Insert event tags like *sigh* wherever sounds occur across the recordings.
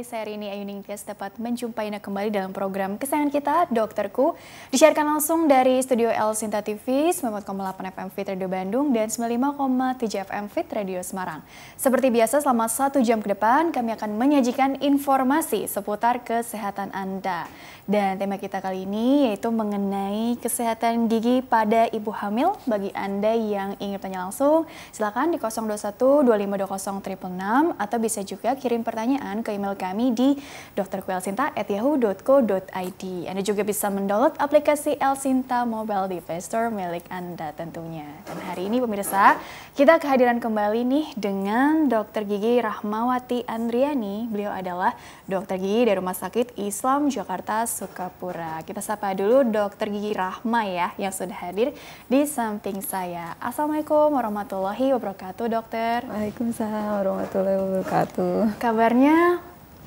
hari saya Rini Ayuning Tias dapat menjumpai Anda kembali dalam program kesayangan kita, Dokterku. Disiarkan langsung dari Studio L Sinta TV, 94,8 FM Fit Radio Bandung, dan 95,7 FM Fit Radio Semarang. Seperti biasa, selama satu jam ke depan, kami akan menyajikan informasi seputar kesehatan Anda. Dan tema kita kali ini yaitu mengenai kesehatan gigi pada ibu hamil. Bagi Anda yang ingin bertanya langsung, silakan di 021 2520 atau bisa juga kirim pertanyaan ke email kami di drkuelsinta@yahoo.co.id. Anda juga bisa mendownload aplikasi Elsinta Mobile di Play Store milik Anda tentunya. Dan hari ini pemirsa, kita kehadiran kembali nih dengan dokter gigi Rahmawati Andriani. Beliau adalah dokter gigi dari Rumah Sakit Islam Jakarta Sukapura. Kita sapa dulu Dokter Gigi Rahma ya yang sudah hadir di samping saya. Assalamualaikum warahmatullahi wabarakatuh dokter. Waalaikumsalam warahmatullahi wabarakatuh. Kabarnya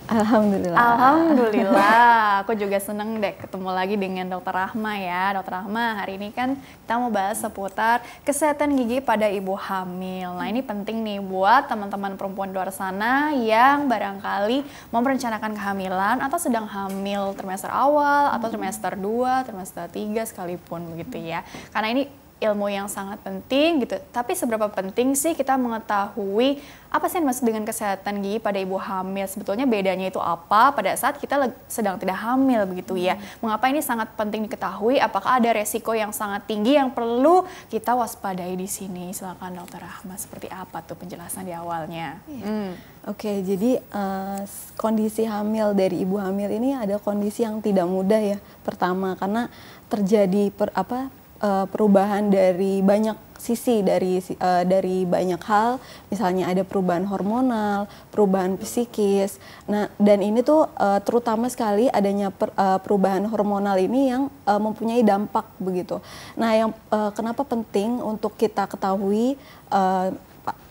Alhamdulillah. Alhamdulillah. Aku juga seneng deh ketemu lagi dengan Dokter Rahma ya. Dokter Rahma, hari ini kan kita mau bahas seputar kesehatan gigi pada ibu hamil. Nah ini penting nih buat teman-teman perempuan luar sana yang barangkali mau merencanakan kehamilan atau sedang hamil trimester awal atau trimester 2, trimester 3 sekalipun begitu ya. Karena ini ilmu yang sangat penting gitu. Tapi seberapa penting sih kita mengetahui apa sih yang dimaksud dengan kesehatan gigi pada ibu hamil? Sebetulnya bedanya itu apa pada saat kita sedang tidak hamil begitu ya. Hmm. Mengapa ini sangat penting diketahui? Apakah ada resiko yang sangat tinggi yang perlu kita waspadai di sini? Silakan Dr. Rahma, seperti apa tuh penjelasan di awalnya? Yeah. Hmm. Oke, okay, jadi uh, kondisi hamil dari ibu hamil ini ada kondisi yang tidak mudah ya. Pertama karena terjadi per, apa uh, perubahan dari banyak sisi dari uh, dari banyak hal, misalnya ada perubahan hormonal, perubahan psikis. Nah, dan ini tuh uh, terutama sekali adanya per, uh, perubahan hormonal ini yang uh, mempunyai dampak begitu. Nah, yang uh, kenapa penting untuk kita ketahui uh,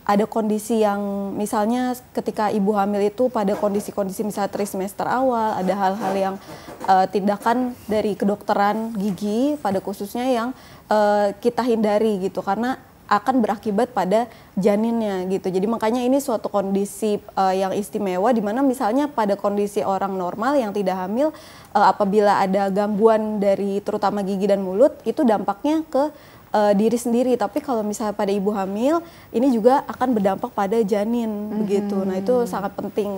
ada kondisi yang misalnya ketika ibu hamil itu pada kondisi-kondisi misalnya trimester awal ada hal-hal yang uh, tindakan dari kedokteran gigi pada khususnya yang uh, kita hindari gitu karena akan berakibat pada janinnya gitu. Jadi makanya ini suatu kondisi uh, yang istimewa di mana misalnya pada kondisi orang normal yang tidak hamil uh, apabila ada gangguan dari terutama gigi dan mulut itu dampaknya ke uh, diri sendiri. Tapi kalau misalnya pada ibu hamil ini juga akan berdampak pada janin mm -hmm. begitu. Nah, itu hmm. sangat penting.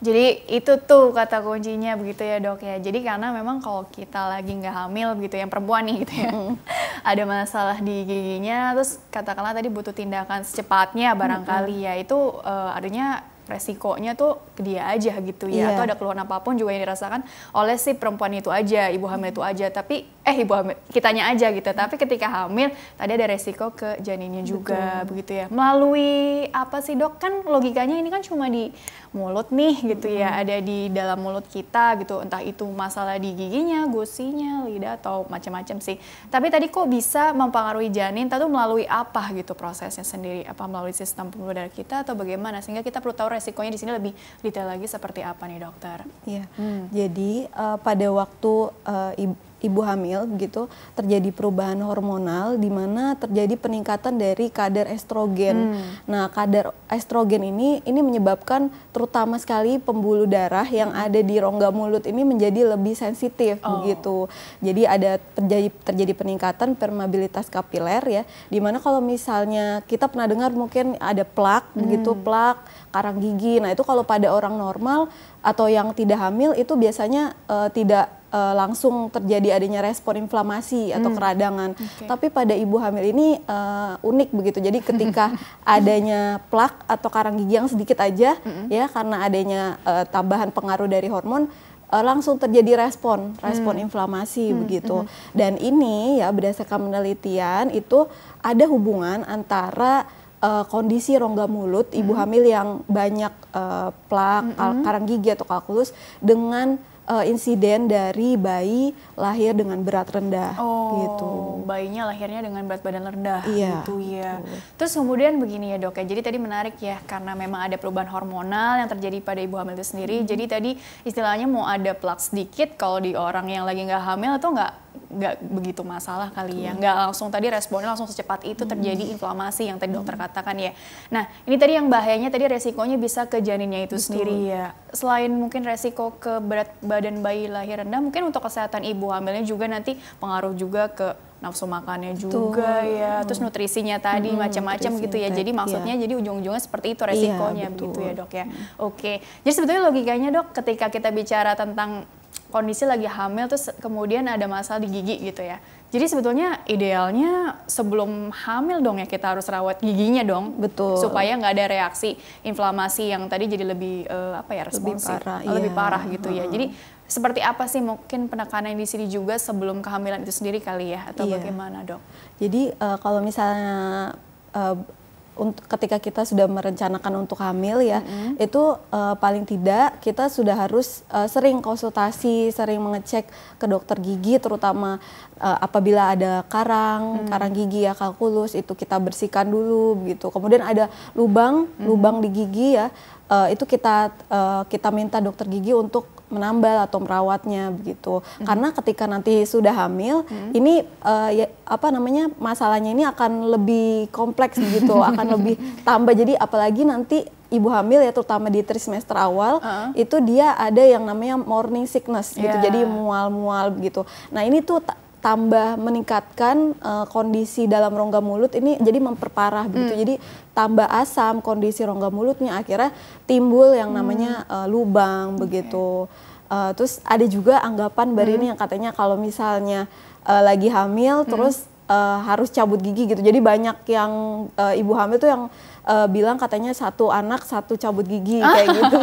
Jadi itu tuh kata kuncinya begitu ya dok ya. Jadi karena memang kalau kita lagi nggak hamil begitu yang perempuan nih gitu ya, mm. *laughs* ada masalah di giginya, terus katakanlah tadi butuh tindakan secepatnya barangkali mm. ya itu uh, artinya resikonya tuh ke dia aja gitu ya yeah. atau ada keluhan apapun juga yang dirasakan oleh si perempuan itu aja ibu hamil itu aja tapi eh ibu hamil kitanya aja gitu tapi ketika hamil tadi ada resiko ke janinnya juga Betul. begitu ya melalui apa sih dok kan logikanya ini kan cuma di mulut nih gitu ya hmm. ada di dalam mulut kita gitu entah itu masalah di giginya, gusinya, lidah atau macam-macam sih. Tapi tadi kok bisa mempengaruhi janin tentu melalui apa gitu prosesnya sendiri? Apa melalui sistem pembuluh darah kita atau bagaimana sehingga kita perlu tahu resikonya di sini lebih detail lagi seperti apa nih dokter? Iya. Hmm. Jadi uh, pada waktu uh, ibu hamil gitu terjadi perubahan hormonal di mana terjadi peningkatan dari kadar estrogen. Hmm. Nah, kadar estrogen ini ini menyebabkan terutama sekali pembuluh darah yang ada di rongga mulut ini menjadi lebih sensitif oh. begitu. Jadi ada terjadi terjadi peningkatan permeabilitas kapiler ya. Di mana kalau misalnya kita pernah dengar mungkin ada plak hmm. begitu plak karang gigi. Nah, itu kalau pada orang normal atau yang tidak hamil itu biasanya uh, tidak uh, langsung terjadi adanya respon inflamasi atau hmm. keradangan. Okay. Tapi pada ibu hamil ini uh, unik begitu. Jadi ketika *laughs* adanya plak atau karang gigi yang sedikit aja hmm. ya karena adanya uh, tambahan pengaruh dari hormon uh, langsung terjadi respon, respon hmm. inflamasi hmm. begitu. Hmm. Dan ini ya berdasarkan penelitian itu ada hubungan antara uh, kondisi rongga mulut ibu hmm. hamil yang banyak uh, plak, hmm. karang gigi atau kalkulus dengan uh, insiden dari bayi lahir dengan berat rendah oh, gitu. Bayinya lahirnya dengan berat badan rendah iya, gitu ya. Terus kemudian begini ya dok ya. Jadi tadi menarik ya karena memang ada perubahan hormonal yang terjadi pada ibu hamil itu sendiri. -hmm. Jadi tadi istilahnya mau ada plak sedikit kalau di orang yang lagi nggak hamil atau nggak nggak begitu masalah kali ya nggak langsung tadi responnya langsung secepat itu hmm. terjadi inflamasi yang tadi dokter katakan ya nah ini tadi yang bahayanya tadi resikonya bisa ke janinnya itu Betul. sendiri ya selain mungkin resiko ke berat badan bayi lahir rendah mungkin untuk kesehatan ibu hamilnya juga nanti pengaruh juga ke nafsu makannya juga betul. ya, terus hmm. nutrisinya tadi hmm, macam-macam gitu ya. Jadi ya. maksudnya iya. jadi ujung-ujungnya seperti itu iya, resikonya iya, begitu ya, Dok ya. Hmm. Oke. Jadi sebetulnya logikanya, Dok, ketika kita bicara tentang kondisi lagi hamil terus kemudian ada masalah di gigi gitu ya. Jadi sebetulnya idealnya sebelum hamil dong ya kita harus rawat giginya dong. Betul. Supaya nggak ada reaksi inflamasi yang tadi jadi lebih uh, apa ya responsif, lebih parah, iya. lebih parah gitu hmm. ya. Jadi seperti apa sih mungkin penekanan di sini juga sebelum kehamilan itu sendiri kali ya atau iya. bagaimana dok? Jadi uh, kalau misalnya uh, untuk ketika kita sudah merencanakan untuk hamil ya, mm -hmm. itu uh, paling tidak kita sudah harus uh, sering konsultasi, sering mengecek ke dokter gigi terutama uh, apabila ada karang, mm -hmm. karang gigi ya kalkulus itu kita bersihkan dulu gitu. Kemudian ada lubang, mm -hmm. lubang di gigi ya uh, itu kita uh, kita minta dokter gigi untuk menambal atau merawatnya begitu. Hmm. Karena ketika nanti sudah hamil, hmm. ini uh, ya, apa namanya masalahnya ini akan lebih kompleks begitu, *laughs* akan lebih tambah. Jadi apalagi nanti ibu hamil ya terutama di trimester awal uh -huh. itu dia ada yang namanya morning sickness gitu. Iya. Jadi mual-mual begitu. Nah, ini tuh tambah meningkatkan uh, kondisi dalam rongga mulut ini jadi memperparah hmm. begitu. Jadi tambah asam kondisi rongga mulutnya akhirnya timbul yang namanya uh, lubang okay. begitu. Uh, terus ada juga anggapan baru ini hmm. yang katanya kalau misalnya uh, lagi hamil hmm. terus uh, harus cabut gigi gitu. Jadi banyak yang uh, ibu hamil tuh yang uh, bilang katanya satu anak satu cabut gigi *laughs* kayak gitu.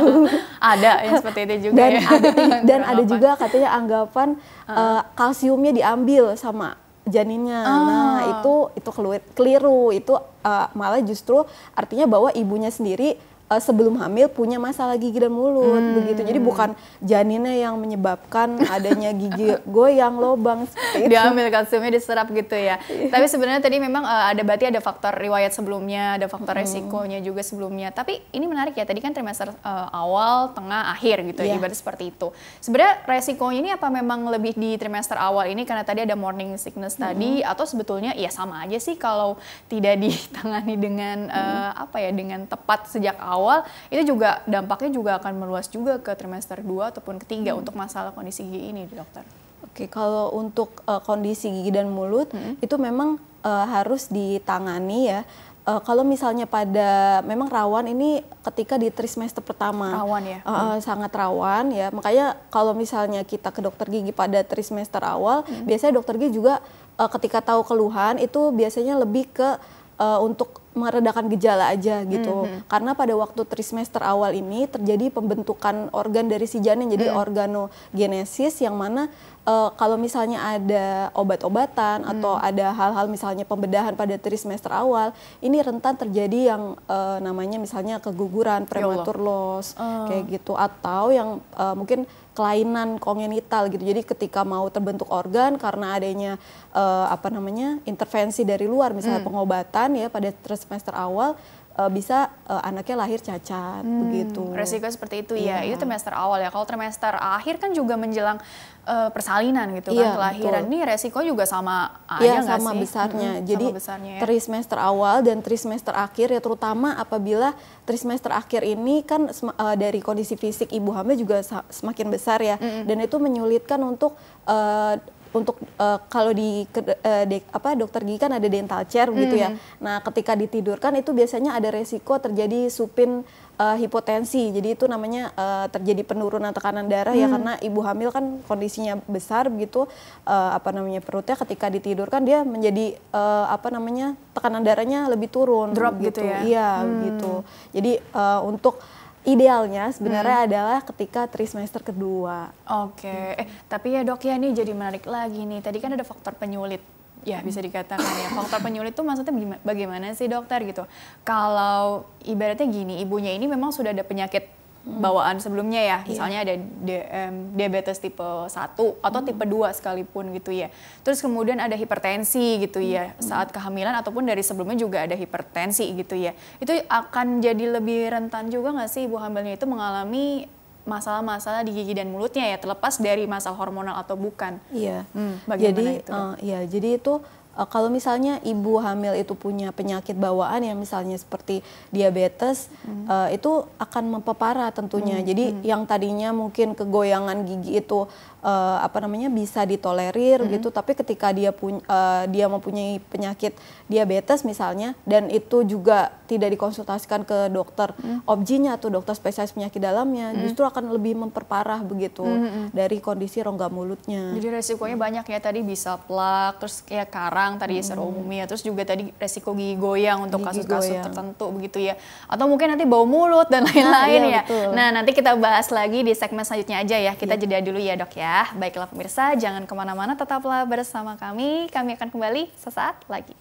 ada yang seperti itu juga dan ya. Ada, *laughs* dan ada juga katanya anggapan uh, kalsiumnya diambil sama janinnya. Oh. Nah, ah. itu itu keliru, itu uh, malah justru artinya bahwa ibunya sendiri uh, sebelum hamil punya masalah gigi dan mulut hmm. begitu. Jadi bukan janinnya yang menyebabkan *laughs* adanya gigi goyang, lobang Diambil kalsiumnya diserap gitu ya. Iya. Tapi sebenarnya tadi memang uh, ada berarti ada faktor riwayat sebelumnya, ada faktor hmm. resikonya juga sebelumnya. Tapi ini menarik ya. Tadi kan trimester uh, awal, tengah, akhir gitu. Yeah. Iya. Ibarat seperti itu. Sebenarnya resikonya ini apa memang lebih di trimester awal ini karena tadi ada morning sickness hmm. tadi atau sebetulnya ya sama aja sih kalau tidak ditangani dengan uh, apa ya dengan tepat sejak awal awal itu juga dampaknya juga akan meluas juga ke trimester 2 ataupun ketiga hmm. untuk masalah kondisi gigi ini dokter. Oke, kalau untuk uh, kondisi gigi dan mulut hmm. itu memang uh, harus ditangani ya uh, kalau misalnya pada memang rawan ini ketika di trimester pertama rawan ya uh, hmm. sangat rawan ya makanya kalau misalnya kita ke dokter gigi pada trimester awal hmm. biasanya dokter gigi juga uh, ketika tahu keluhan itu biasanya lebih ke uh, untuk meredakan gejala aja gitu. Mm -hmm. Karena pada waktu trimester awal ini terjadi pembentukan organ dari si janin jadi mm organogenesis yang mana uh, kalau misalnya ada obat-obatan hmm. atau ada hal-hal misalnya pembedahan pada trimester awal, ini rentan terjadi yang uh, namanya misalnya keguguran, ya prematur loss, uh. kayak gitu atau yang uh, mungkin kelainan kongenital gitu. Jadi ketika mau terbentuk organ karena adanya uh, apa namanya intervensi dari luar, misalnya hmm. pengobatan ya pada trimester awal uh, bisa uh, anaknya lahir cacat hmm, begitu. Resiko seperti itu ya. Yeah. Itu trimester awal ya. Kalau trimester akhir kan juga menjelang uh, persalinan gitu yeah, kan kelahiran. Betul. Ini resiko juga sama ya, aja iya, sama Besarnya. Hmm, Jadi sama besarnya. ya. trimester awal dan trimester akhir ya terutama apabila trimester akhir ini kan uh, dari kondisi fisik ibu hamil juga semakin besar ya. Mm -hmm. Dan itu menyulitkan untuk untuk uh, kalau di uh, de, apa dokter gigi kan ada dental chair gitu ya. Nah, ketika ditidurkan itu biasanya ada resiko terjadi supin uh, hipotensi. Jadi itu namanya uh, terjadi penurunan tekanan darah ya, mm. ya karena ibu hamil kan kondisinya besar gitu uh, apa namanya perutnya ketika ditidurkan dia menjadi uh, apa namanya tekanan darahnya lebih turun drop gitu, gitu ya. Iya, hmm. gitu. Jadi uh, untuk idealnya sebenarnya hmm. adalah ketika trimester kedua. Oke, okay. hmm. eh tapi ya dok ya ini jadi menarik lagi nih. Tadi kan ada faktor penyulit. Ya bisa dikatakan ya faktor penyulit itu maksudnya bagaimana sih dokter gitu? Kalau ibaratnya gini, ibunya ini memang sudah ada penyakit Hmm. bawaan sebelumnya ya, iya. misalnya yeah. ada diabetes tipe 1 atau hmm. tipe 2 sekalipun gitu ya. Terus kemudian ada hipertensi gitu ya, hmm. saat kehamilan ataupun dari sebelumnya juga ada hipertensi gitu ya. Itu akan jadi lebih rentan juga nggak sih ibu hamilnya itu mengalami masalah-masalah di gigi dan mulutnya ya terlepas dari masalah hormonal atau bukan. Iya. Hmm, bagaimana eh, iya, jadi, itu? Uh, ya, jadi itu uh, kalau misalnya ibu hamil itu punya penyakit bawaan ya, misalnya seperti diabetes hmm. uh, itu akan memperparah tentunya. Hmm. Jadi hmm. yang tadinya mungkin kegoyangan gigi itu uh, apa namanya bisa ditolerir mm-hmm. gitu tapi ketika dia punya uh, eh, dia mempunyai penyakit diabetes misalnya dan itu juga tidak dikonsultasikan ke dokter mm-hmm. objinya atau dokter spesialis penyakit dalamnya mm-hmm. justru akan lebih memperparah begitu mm-hmm, mm-hmm. dari kondisi rongga mulutnya jadi resikonya banyak ya tadi bisa plak terus kayak karang tadi mm-hmm. secara ya terus juga tadi resiko gigi goyang untuk kasus-kasus tertentu begitu ya atau mungkin nanti bau mulut dan *laughs* iya, lain-lain nah, iya, ya betul. nah nanti kita bahas lagi di segmen selanjutnya aja ya kita yeah. jeda dulu ya dok ya Baiklah pemirsa, jangan kemana-mana, tetaplah bersama kami. Kami akan kembali sesaat lagi.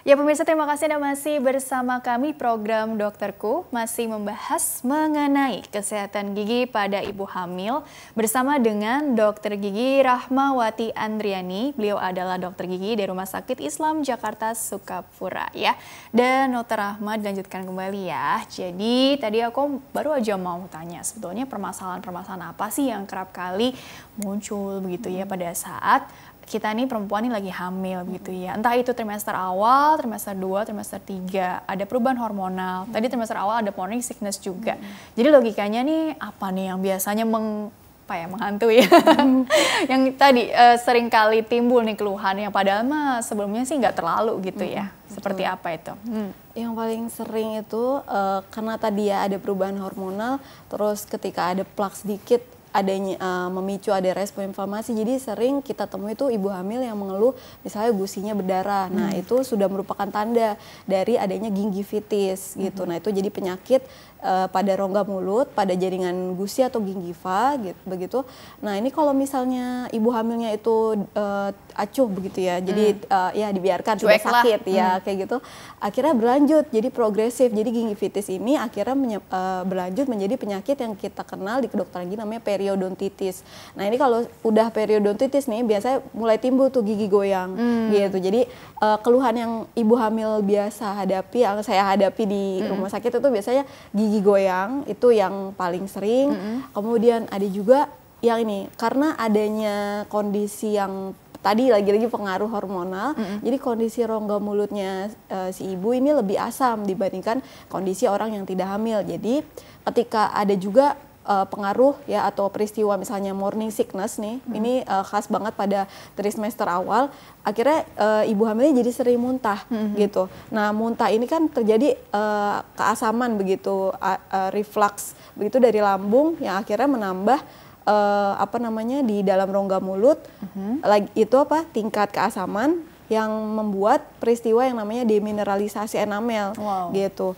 Ya pemirsa terima kasih Anda masih bersama kami program Dokterku masih membahas mengenai kesehatan gigi pada ibu hamil bersama dengan dokter gigi Rahmawati Andriani. Beliau adalah dokter gigi dari Rumah Sakit Islam Jakarta Sukapura ya. Dan dokter Rahma dilanjutkan kembali ya. Jadi tadi aku baru aja mau tanya sebetulnya permasalahan-permasalahan apa sih yang kerap kali muncul begitu ya pada saat kita nih perempuan nih lagi hamil hmm. gitu ya. Entah itu trimester awal, trimester 2, trimester 3, ada perubahan hormonal. Hmm. Tadi trimester awal ada morning sickness juga. Hmm. Jadi logikanya nih apa nih yang biasanya meng apa ya menghantui *laughs* hmm. yang tadi uh, eh, sering kali timbul nih keluhan yang padahal mah sebelumnya sih nggak terlalu gitu ya. hmm. ya Betul. seperti apa itu hmm. yang paling sering itu uh, karena tadi ya ada perubahan hormonal terus ketika ada plak sedikit adanya uh, memicu ada respon inflamasi. Jadi sering kita temui itu ibu hamil yang mengeluh misalnya gusinya berdarah. Nah, hmm. Nah, itu sudah merupakan tanda dari adanya gingivitis gitu. hmm. gitu. Nah, itu jadi penyakit uh, pada rongga mulut, pada jaringan gusi atau gingiva gitu begitu. Nah, ini kalau misalnya ibu hamilnya itu uh, acuh begitu ya. Jadi hmm. uh, ya dibiarkan Cuek tidak sakit lah. ya hmm. kayak gitu. Akhirnya berlanjut jadi progresif. Jadi gingivitis ini akhirnya uh, berlanjut menjadi penyakit yang kita kenal di kedokteran gigi namanya periodontitis. Nah ini kalau udah periodontitis nih biasanya mulai timbul tuh gigi goyang hmm. gitu. Jadi uh, keluhan yang ibu hamil biasa hadapi yang saya hadapi di hmm. rumah sakit itu biasanya gigi goyang itu yang paling sering. Hmm. Kemudian ada juga yang ini karena adanya kondisi yang tadi lagi-lagi pengaruh hormonal. Mm -hmm. Jadi kondisi rongga mulutnya e, si ibu ini lebih asam dibandingkan kondisi orang yang tidak hamil. Jadi ketika ada juga uh, pengaruh ya atau peristiwa misalnya morning sickness nih hmm. ini uh, khas banget pada trimester awal akhirnya uh, ibu hamilnya jadi sering muntah hmm. gitu nah muntah ini kan terjadi uh, keasaman begitu uh, uh, reflux begitu dari lambung yang akhirnya menambah uh, apa namanya di dalam rongga mulut uh lagi itu apa tingkat keasaman yang membuat peristiwa yang namanya demineralisasi enamel wow. gitu.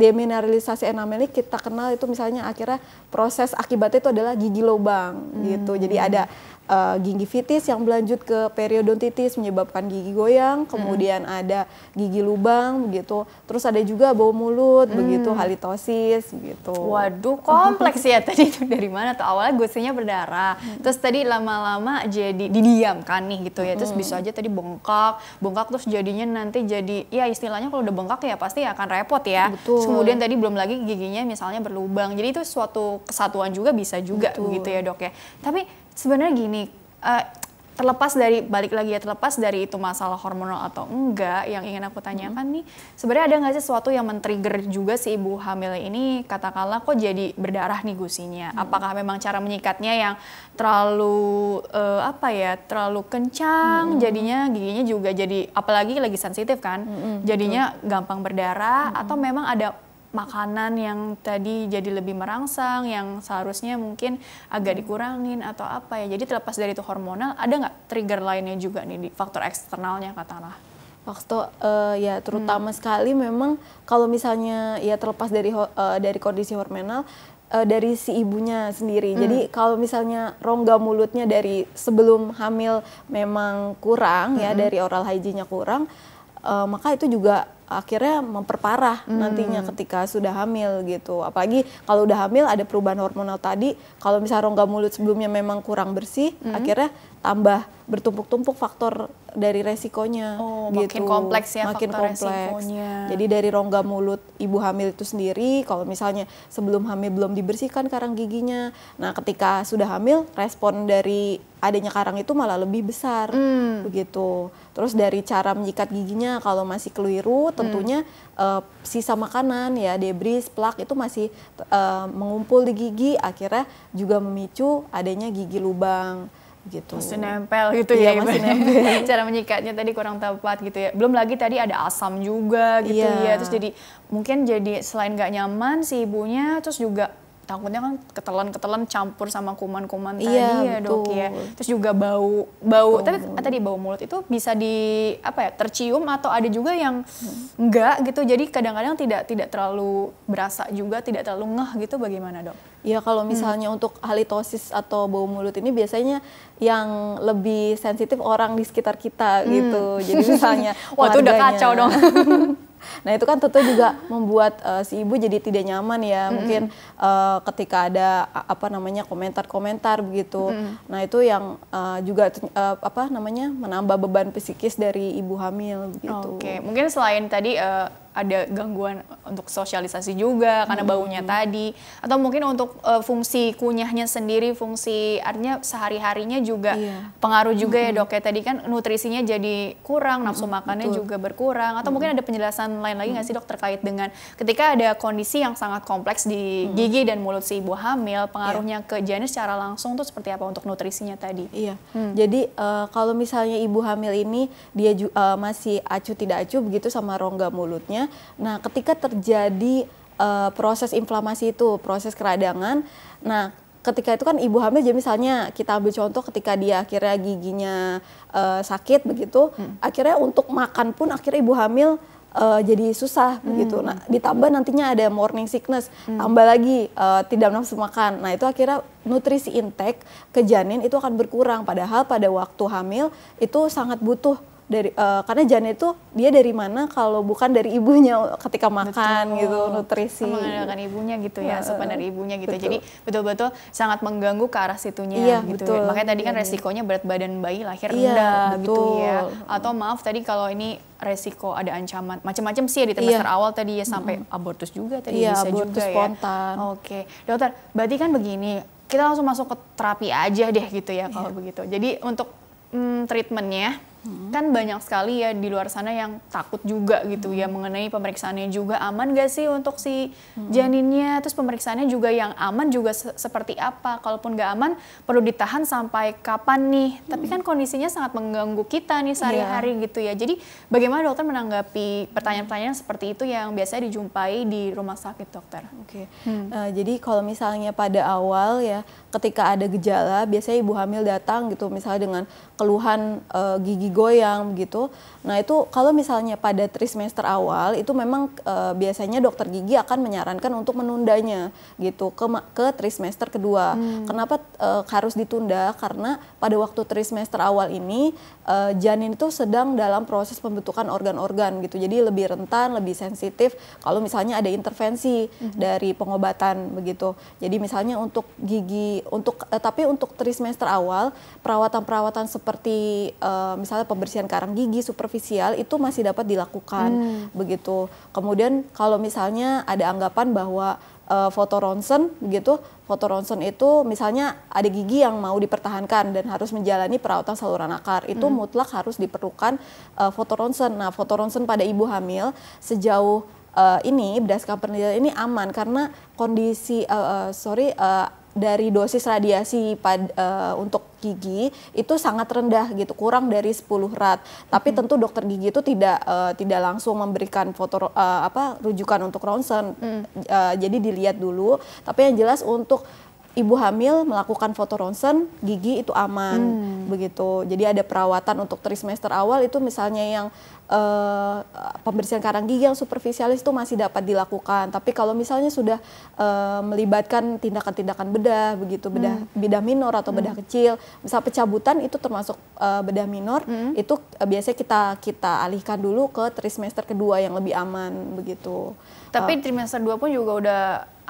Demineralisasi enamel ini kita kenal itu misalnya akhirnya proses akibatnya itu adalah gigi lubang hmm. gitu. Jadi hmm. ada uh, eh, gingivitis yang berlanjut ke periodontitis menyebabkan gigi goyang, hmm. kemudian hmm. ada gigi lubang begitu. Terus ada juga bau mulut hmm. begitu, halitosis gitu. Waduh, kompleks ya tadi itu dari mana tuh? Awalnya gusinya berdarah, hmm. terus tadi lama-lama jadi didiamkan nih gitu ya. Terus hmm. bisa aja tadi bengkak, bengkak terus jadinya nanti jadi ya istilahnya kalau udah bengkak ya pasti akan repot ya. Betul. Terus kemudian tadi belum lagi giginya misalnya berlubang. Jadi itu suatu kesatuan juga bisa juga Betul. gitu ya, Dok ya. Tapi Sebenarnya gini, uh, terlepas dari balik lagi ya terlepas dari itu masalah hormonal atau enggak yang ingin aku tanyakan hmm. nih sebenarnya ada nggak sih sesuatu yang men-trigger juga si ibu hamil ini katakanlah kok jadi berdarah nih gusinya hmm. apakah memang cara menyikatnya yang terlalu uh, apa ya terlalu kencang hmm. jadinya giginya juga jadi apalagi lagi sensitif kan hmm. jadinya Betul. gampang berdarah hmm. atau memang ada makanan yang tadi jadi lebih merangsang, yang seharusnya mungkin agak hmm. dikurangin atau apa ya. Jadi terlepas dari itu hormonal, ada nggak trigger lainnya juga nih di faktor eksternalnya katalah? Waktu uh, eh, ya terutama hmm. sekali memang kalau misalnya ya terlepas dari uh, dari kondisi hormonal uh, dari si ibunya sendiri. Hmm. Jadi kalau misalnya rongga mulutnya dari sebelum hamil memang kurang ya, hmm. ya dari oral hygiene-nya kurang, uh, maka itu juga akhirnya memperparah hmm. nantinya ketika sudah hamil gitu. Apalagi kalau udah hamil ada perubahan hormonal tadi, kalau misalnya rongga mulut sebelumnya memang kurang bersih, hmm. akhirnya tambah bertumpuk-tumpuk faktor dari resikonya oh, gitu. Makin kompleks ya makin kompleks. Resikonya. Jadi dari rongga mulut ibu hamil itu sendiri kalau misalnya sebelum hamil belum dibersihkan karang giginya. Nah, ketika sudah hamil respon dari adanya karang itu malah lebih besar hmm. begitu. Terus dari cara menyikat giginya kalau masih keliru hmm. tentunya hmm. uh, sisa makanan ya debris plak itu masih uh, mengumpul di gigi akhirnya juga memicu adanya gigi lubang gitu. Masih nempel gitu iya, ya, masih nempel. *laughs* Cara menyikatnya tadi kurang tepat gitu ya. Belum lagi tadi ada asam juga gitu iya. ya. Terus jadi mungkin jadi selain nggak nyaman si ibunya, terus juga takutnya kan ketelan-ketelan campur sama kuman-kuman iya, tadi ya betul. dok ya. Terus juga bau bau oh. tapi tadi bau mulut itu bisa di apa ya tercium atau ada juga yang enggak gitu. Jadi kadang-kadang tidak tidak terlalu berasa juga, tidak terlalu ngeh gitu bagaimana dok? Ya kalau hmm. misalnya hmm. untuk halitosis atau bau mulut ini biasanya yang lebih sensitif orang di sekitar kita hmm. gitu. Jadi *laughs* misalnya wah udah kacau dong. *laughs* Nah itu kan tentu juga membuat uh, si ibu jadi tidak nyaman ya mm -hmm. mungkin uh, ketika ada apa namanya komentar-komentar begitu. Mm -hmm. Nah itu yang uh, juga uh, apa namanya menambah beban psikis dari ibu hamil gitu. Oke okay. mungkin selain tadi uh, ada gangguan untuk sosialisasi juga karena hmm. baunya hmm. tadi atau mungkin untuk uh, fungsi kunyahnya sendiri fungsi artinya sehari harinya juga iya. pengaruh juga ya, hmm. ya dok ya tadi kan nutrisinya jadi kurang nafsu hmm. makannya Betul. juga berkurang atau hmm. mungkin ada penjelasan lain lagi nggak sih hmm. dok terkait dengan ketika ada kondisi yang sangat kompleks di hmm. gigi dan mulut si ibu hamil pengaruhnya yeah. ke janin secara langsung tuh seperti apa untuk nutrisinya tadi? Iya. Hmm. Jadi uh, kalau misalnya ibu hamil ini dia uh, masih acuh tidak acuh begitu sama rongga mulutnya Nah, ketika terjadi uh, proses inflamasi itu, proses keradangan, nah ketika itu kan ibu hamil jadi misalnya kita ambil contoh ketika dia akhirnya giginya uh, sakit begitu, hmm. akhirnya untuk makan pun akhirnya ibu hamil uh, jadi susah hmm. begitu. Nah, ditambah nantinya ada morning sickness, hmm. tambah lagi uh, tidak nafsu makan. Nah, itu akhirnya nutrisi intake ke janin itu akan berkurang padahal pada waktu hamil itu sangat butuh dari uh, karena Janet itu dia dari mana kalau bukan dari ibunya ketika makan betul. gitu nutrisi mengandalkan ibunya gitu ya uh, dari ibunya gitu betul. jadi betul-betul sangat mengganggu ke arah situnya iya, gitu ya. betul. makanya tadi kan iya, iya. resikonya berat badan bayi lahir iya, rendah gitu betul. gitu ya atau maaf tadi kalau ini resiko ada ancaman macam-macam sih ya di trimester iya. awal tadi ya sampai mm -hmm. abortus juga tadi iya, bisa abortus juga ya. spontan. ya. Oke. Dokter, berarti kan begini, kita langsung masuk ke terapi aja deh gitu ya kalau iya. begitu. Jadi untuk mm, treatmentnya Hmm. Kan banyak sekali ya di luar sana yang takut juga gitu hmm. ya mengenai pemeriksaannya juga aman gak sih untuk si hmm. janinnya, terus pemeriksaannya juga yang aman juga se seperti apa. Kalaupun gak aman perlu ditahan sampai kapan nih. Hmm. Tapi kan kondisinya sangat mengganggu kita nih iya. sehari-hari yeah. gitu ya. Jadi bagaimana dokter menanggapi pertanyaan-pertanyaan seperti itu yang biasanya dijumpai di rumah sakit dokter? Oke. Okay. Hmm. Uh, jadi kalau misalnya pada awal ya ketika ada gejala biasanya ibu hamil datang gitu misalnya dengan keluhan e, gigi goyang gitu. Nah, itu kalau misalnya pada trimester awal itu memang e, biasanya dokter gigi akan menyarankan untuk menundanya gitu ke ke trimester kedua. Hmm. Kenapa e, harus ditunda? Karena pada waktu trimester awal ini e, janin itu sedang dalam proses pembentukan organ-organ gitu. Jadi lebih rentan, lebih sensitif kalau misalnya ada intervensi hmm. dari pengobatan begitu. Jadi misalnya untuk gigi untuk eh, tapi untuk trimester awal perawatan-perawatan seperti eh, misalnya pembersihan karang gigi superficial itu masih dapat dilakukan hmm. begitu. Kemudian kalau misalnya ada anggapan bahwa eh, foto ronsen begitu, foto ronsen itu misalnya ada gigi yang mau dipertahankan dan harus menjalani perawatan saluran akar itu hmm. mutlak harus diperlukan eh, foto ronsen. Nah, foto ronsen pada ibu hamil sejauh uh, ini berdasarkan penelitian ini aman karena kondisi uh, uh, sorry uh, dari dosis radiasi pad, uh, untuk gigi itu sangat rendah gitu, kurang dari 10 rat. Tapi hmm. tentu dokter gigi itu tidak uh, tidak langsung memberikan foto uh, apa rujukan untuk ronsen. Hmm. Uh, jadi dilihat dulu, tapi yang jelas untuk ibu hamil melakukan foto ronsen gigi itu aman hmm. begitu. Jadi ada perawatan untuk trimester awal itu misalnya yang uh, pembersihan karang gigi yang superficialis itu masih dapat dilakukan. Tapi kalau misalnya sudah uh, melibatkan tindakan-tindakan bedah begitu, bedah hmm. bedah minor atau bedah hmm. kecil, misal pecabutan itu termasuk uh, bedah minor, hmm. itu uh, biasanya kita kita alihkan dulu ke trimester kedua yang lebih aman begitu. Tapi uh, trimester dua pun juga udah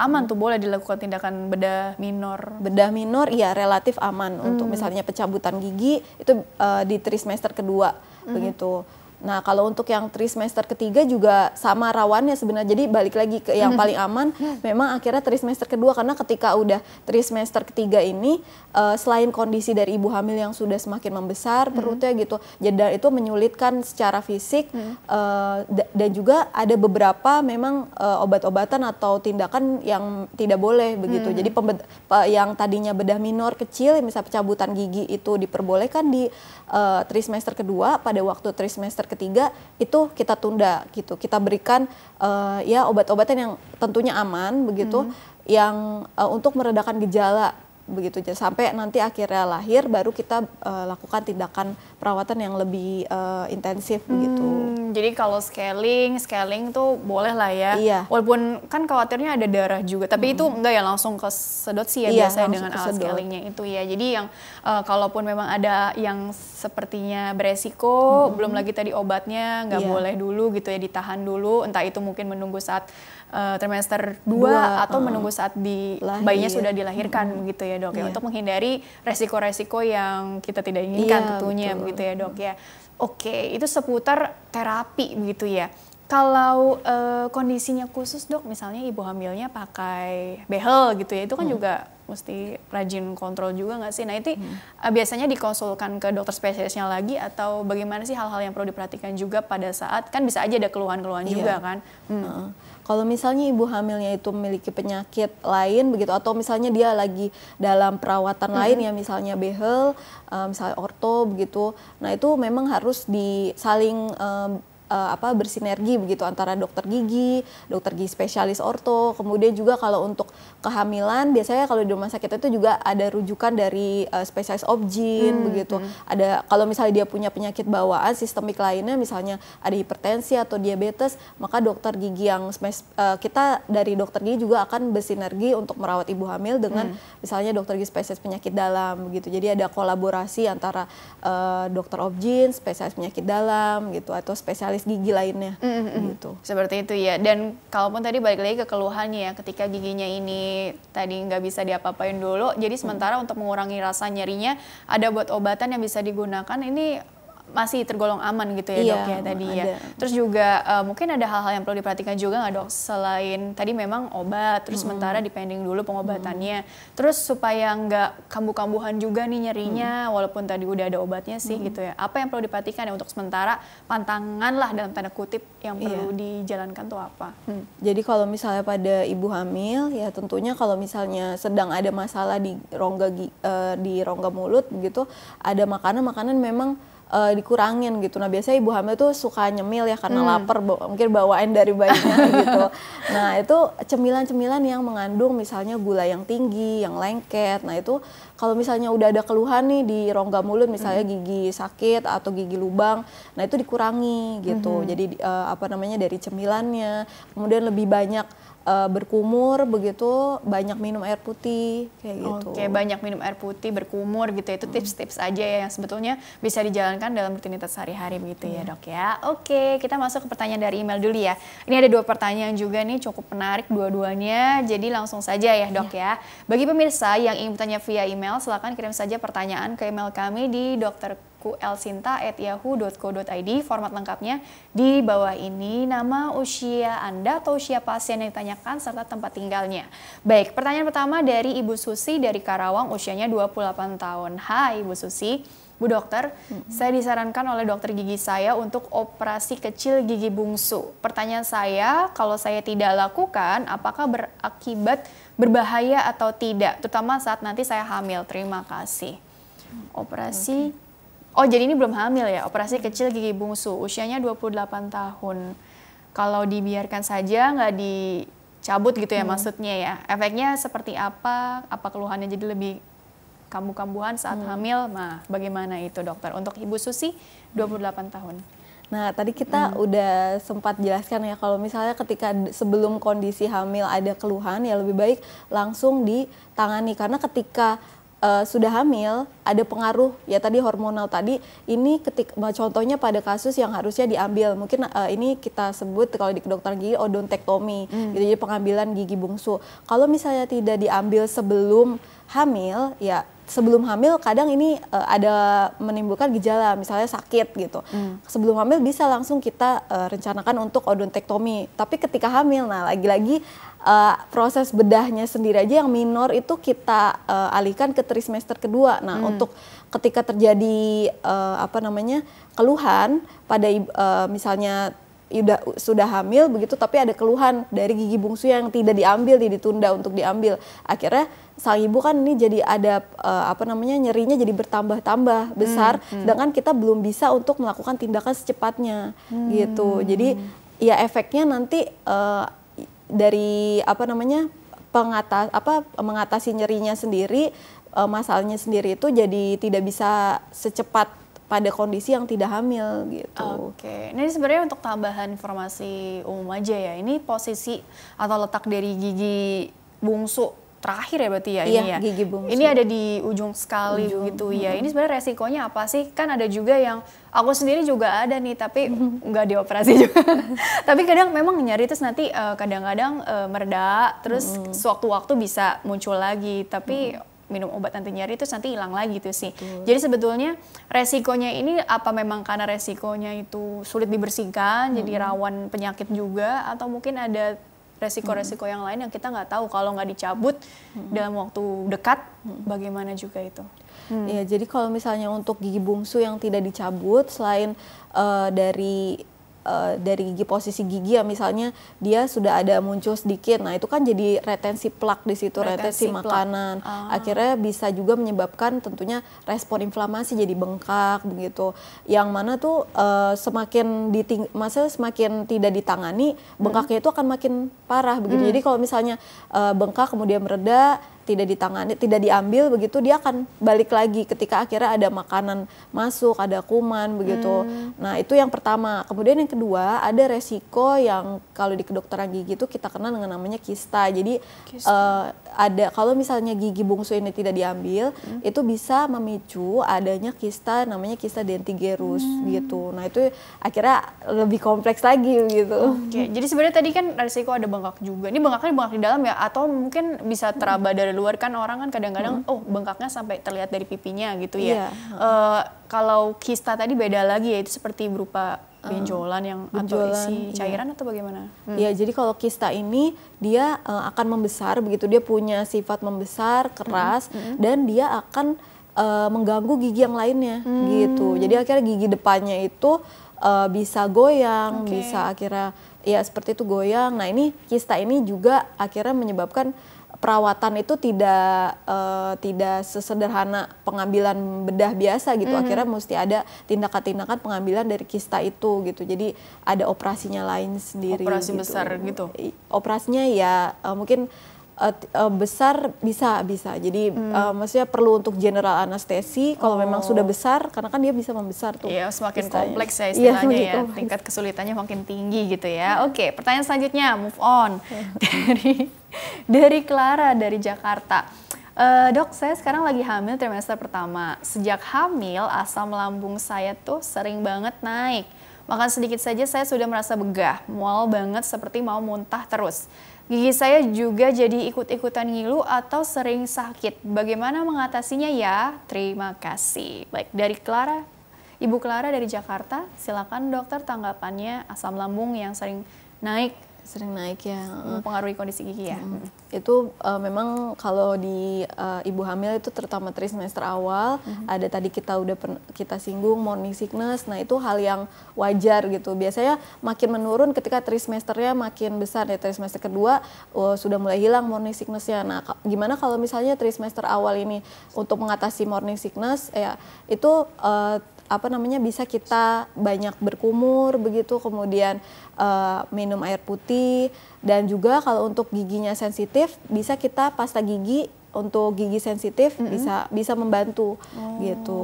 aman tuh boleh dilakukan tindakan bedah minor. Bedah minor iya relatif aman hmm. untuk misalnya pencabutan gigi itu uh, di trimester kedua hmm. begitu Nah, kalau untuk yang trimester ketiga juga sama rawannya sebenarnya. Jadi balik lagi ke yang hmm. paling aman memang akhirnya trimester kedua karena ketika udah trimester ketiga ini uh, selain kondisi dari ibu hamil yang sudah semakin membesar hmm. perutnya gitu. Jadi itu menyulitkan secara fisik uh, dan juga ada beberapa memang uh, obat-obatan atau tindakan yang tidak boleh begitu. Jadi pembed- yang tadinya bedah minor kecil misalnya pencabutan gigi itu diperbolehkan di uh, trimester kedua pada waktu trimester ketiga itu kita tunda gitu. Kita berikan uh, ya obat-obatan yang tentunya aman begitu hmm. yang uh, untuk meredakan gejala begitu aja sampai nanti akhirnya lahir baru kita uh, lakukan tindakan perawatan yang lebih uh, intensif hmm, begitu. Jadi kalau scaling, scaling tuh boleh lah ya. Iya. Walaupun kan khawatirnya ada darah juga, tapi hmm. itu enggak ya langsung ke sedot sih ya iya, biasanya dengan alat scalingnya itu ya. Jadi yang uh, kalaupun memang ada yang sepertinya beresiko, hmm. belum lagi tadi obatnya nggak iya. boleh dulu gitu ya ditahan dulu, entah itu mungkin menunggu saat uh, trimester 2 atau uh, menunggu saat di lahir. bayinya sudah dilahirkan hmm. begitu ya dok ya iya. untuk menghindari resiko-resiko yang kita tidak inginkan yeah, tentunya betul. begitu ya dok ya oke itu seputar terapi begitu ya kalau uh, kondisinya khusus dok misalnya ibu hamilnya pakai behel gitu ya itu kan hmm. juga mesti rajin kontrol juga nggak sih? Nah itu hmm. biasanya dikonsulkan ke dokter spesialisnya lagi atau bagaimana sih hal-hal yang perlu diperhatikan juga pada saat kan bisa aja ada keluhan-keluhan iya. juga kan? Hmm. Uh, kalau misalnya ibu hamilnya itu memiliki penyakit lain begitu atau misalnya dia lagi dalam perawatan hmm. lain ya misalnya behel, uh, misalnya orto begitu, nah itu memang harus disaling saling eh, uh, apa bersinergi begitu antara dokter gigi, dokter gigi spesialis orto, kemudian juga kalau untuk kehamilan biasanya kalau di rumah sakit itu juga ada rujukan dari uh, spesialis obgyn hmm, begitu. Hmm. Ada kalau misalnya dia punya penyakit bawaan sistemik lainnya misalnya ada hipertensi atau diabetes, maka dokter gigi yang uh, kita dari dokter gigi juga akan bersinergi untuk merawat ibu hamil dengan hmm. misalnya dokter gigi spesialis penyakit dalam begitu. Jadi ada kolaborasi antara uh, dokter obgyn, spesialis penyakit dalam gitu atau spesialis spesialis gigi lainnya mm -hmm. gitu. Seperti itu ya. Dan kalaupun tadi balik lagi ke keluhannya ya, ketika giginya ini tadi nggak bisa diapa-apain dulu, jadi sementara mm. untuk mengurangi rasa nyerinya ada buat obatan yang bisa digunakan ini masih tergolong aman gitu ya iya, dok ya tadi ya. ada. ya. Terus juga uh, mungkin ada hal-hal yang perlu diperhatikan juga nggak dok selain tadi memang obat terus -hmm. sementara dipending dulu pengobatannya. -hmm. Terus supaya nggak kambuh-kambuhan juga nih nyerinya -hmm. walaupun tadi udah ada obatnya sih -hmm. gitu ya. Apa yang perlu diperhatikan ya untuk sementara pantangan lah dalam tanda kutip yang iya. perlu iya. dijalankan tuh apa? Hmm. Jadi kalau misalnya pada ibu hamil ya tentunya kalau misalnya sedang ada masalah di rongga uh, di rongga mulut gitu ada makanan-makanan memang uh, dikurangin gitu. Nah biasanya ibu hamil tuh suka nyemil ya karena hmm. lapar, mungkin bawaan dari bayinya *laughs* gitu. Nah itu cemilan-cemilan yang mengandung misalnya gula yang tinggi, yang lengket. Nah itu kalau misalnya udah ada keluhan nih di rongga mulut, misalnya hmm. gigi sakit atau gigi lubang, nah itu dikurangi gitu. Hmm. Jadi uh, apa namanya dari cemilannya, kemudian lebih banyak uh, berkumur begitu banyak minum air putih kayak gitu. Oke, banyak minum air putih, berkumur gitu Itu tips-tips aja ya yang sebetulnya bisa dijalankan dalam rutinitas sehari-hari gitu hmm. ya, iya. Dok ya. Oke, okay, kita masuk ke pertanyaan dari email dulu ya. Ini ada dua pertanyaan juga nih cukup menarik dua-duanya. Jadi langsung saja ya, Dok ya. ya. Bagi pemirsa yang ingin bertanya via email, silakan kirim saja pertanyaan ke email kami di dokter aku elsinta@yahoo.co.id format lengkapnya di bawah ini nama usia Anda atau usia pasien yang ditanyakan serta tempat tinggalnya. Baik, pertanyaan pertama dari Ibu Susi dari Karawang usianya 28 tahun. Hai Ibu Susi, Bu dokter, mm-hmm. saya disarankan oleh dokter gigi saya untuk operasi kecil gigi bungsu. Pertanyaan saya, kalau saya tidak lakukan, apakah berakibat berbahaya atau tidak? Terutama saat nanti saya hamil. Terima kasih. Operasi okay Oh, jadi ini belum hamil ya? Operasi kecil gigi bungsu, usianya 28 tahun. Kalau dibiarkan saja, nggak dicabut gitu ya hmm. maksudnya ya? Efeknya seperti apa? Apa keluhannya jadi lebih kambuh-kambuhan saat hmm. hamil? Nah, bagaimana itu dokter? Untuk Ibu Susi, 28 tahun. Nah, tadi kita hmm. udah sempat jelaskan ya kalau misalnya ketika sebelum kondisi hamil ada keluhan ya lebih baik langsung ditangani karena ketika uh, sudah hamil ada pengaruh ya tadi hormonal tadi ini ketik eh, contohnya pada kasus yang harusnya diambil mungkin uh, ini kita sebut kalau di kedokteran gigi odontektomi hmm. gitu jadi pengambilan gigi bungsu kalau misalnya tidak diambil sebelum hamil ya sebelum hamil kadang ini uh, ada menimbulkan gejala misalnya sakit gitu. Hmm. Sebelum hamil bisa langsung kita uh, rencanakan untuk odontektomi. Tapi ketika hamil nah lagi-lagi uh, proses bedahnya sendiri aja yang minor itu kita uh, alihkan ke trimester kedua. Nah, hmm. untuk ketika terjadi uh, apa namanya? keluhan pada uh, misalnya udah sudah hamil begitu tapi ada keluhan dari gigi bungsu yang tidak diambil, ditunda untuk diambil. Akhirnya sang ibu kan ini jadi ada uh, apa namanya nyerinya jadi bertambah-tambah besar hmm, hmm. sedangkan kita belum bisa untuk melakukan tindakan secepatnya hmm. gitu. Jadi ya efeknya nanti uh, dari apa namanya pengatas apa mengatasi nyerinya sendiri uh, masalahnya sendiri itu jadi tidak bisa secepat pada kondisi yang tidak hamil gitu. Oke, okay. nah, ini sebenarnya untuk tambahan informasi umum aja ya. Ini posisi atau letak dari gigi bungsu terakhir ya berarti ya iya, ini ya. Gigi bungsu. Ini ada di ujung sekali ujung. gitu ya. Ini sebenarnya resikonya apa sih? Kan ada juga yang aku sendiri juga ada nih tapi nggak dioperasi juga. *laughs* tapi kadang memang nyari terus nanti eh, kadang-kadang uh, uh, mereda terus -hmm. sewaktu-waktu bisa muncul lagi tapi -hmm minum obat anti nyeri itu nanti hilang lagi tuh gitu sih. Betul. Jadi sebetulnya resikonya ini apa memang karena resikonya itu sulit dibersihkan, hmm. jadi rawan penyakit juga atau mungkin ada resiko-resiko yang lain yang kita nggak tahu kalau nggak dicabut hmm. dalam waktu dekat hmm. bagaimana juga itu. Iya, hmm. Ya, jadi kalau misalnya untuk gigi bungsu yang tidak dicabut selain uh, dari Eh, dari gigi posisi gigi ya misalnya dia sudah ada muncul sedikit nah itu kan jadi retensi plak di situ retensi, retensi makanan ah. akhirnya bisa juga menyebabkan tentunya respon inflamasi jadi bengkak begitu yang mana tuh uh, semakin diting masa semakin tidak ditangani bengkaknya hmm. itu akan makin parah begitu hmm. jadi kalau misalnya uh, bengkak kemudian mereda tidak ditangani, tidak diambil begitu dia akan balik lagi ketika akhirnya ada makanan masuk, ada kuman begitu. Hmm. Nah, itu yang pertama. Kemudian yang kedua, ada resiko yang kalau di kedokteran gigi itu kita kenal dengan namanya kista. Jadi kista. Uh, ada kalau misalnya gigi bungsu ini tidak diambil, hmm. itu bisa memicu adanya kista namanya kista dentigerus hmm. gitu. Nah, itu akhirnya lebih kompleks lagi gitu. Oke. Okay. Jadi sebenarnya tadi kan resiko ada bengkak juga. Ini bengkaknya bengkak di dalam ya atau mungkin bisa teraba dari luar kan orang kan kadang-kadang hmm. oh bengkaknya sampai terlihat dari pipinya gitu ya. Yeah. Iya. Uh, kalau kista tadi beda lagi ya itu seperti berupa eh, benjolan yang benjolan, atau isi iya. cairan iya. atau bagaimana? Hmm. Ya, jadi kalau kista ini dia uh, akan membesar begitu dia punya sifat membesar, keras hmm. dan dia akan uh, mengganggu gigi yang lainnya hmm. gitu. Jadi akhirnya gigi depannya itu uh, bisa goyang, okay. bisa akhirnya ya seperti itu goyang. Nah, ini kista ini juga akhirnya menyebabkan perawatan itu tidak uh, tidak sesederhana pengambilan bedah biasa gitu. Mm-hmm. Akhirnya mesti ada tindakan-tindakan pengambilan dari kista itu gitu. Jadi ada operasinya lain sendiri. Operasi gitu. besar gitu. Operasinya ya uh, mungkin uh, uh, besar bisa bisa. Jadi mm. uh, maksudnya perlu untuk general anestesi kalau oh. memang sudah oh. besar karena kan dia bisa membesar tuh. Iya, semakin kistanya. kompleks ya iya, istilahnya iya, ya. Kompleks. Tingkat kesulitannya makin tinggi gitu ya. Oke, pertanyaan selanjutnya move on iya. *laughs* dari dari Clara dari Jakarta. Uh, dok, saya sekarang lagi hamil trimester pertama. Sejak hamil, asam lambung saya tuh sering banget naik. Makan sedikit saja saya sudah merasa begah, mual banget seperti mau muntah terus. Gigi saya juga jadi ikut-ikutan ngilu atau sering sakit. Bagaimana mengatasinya ya? Terima kasih. Baik, dari Clara, Ibu Clara dari Jakarta, silakan dokter tanggapannya asam lambung yang sering naik sering naik ya mempengaruhi kondisi gigi ya hmm. itu uh, memang kalau di uh, ibu hamil itu terutama trimester awal hmm. ada tadi kita udah kita singgung morning sickness nah itu hal yang wajar gitu biasanya makin menurun ketika trimesternya makin besar ya trimester kedua uh, sudah mulai hilang morning sicknessnya nah gimana kalau misalnya trimester awal ini untuk mengatasi morning sickness ya itu uh, apa namanya bisa kita banyak berkumur begitu kemudian uh, minum air putih dan juga kalau untuk giginya sensitif bisa kita pasta gigi untuk gigi sensitif mm -hmm. bisa bisa membantu gitu. oh. gitu.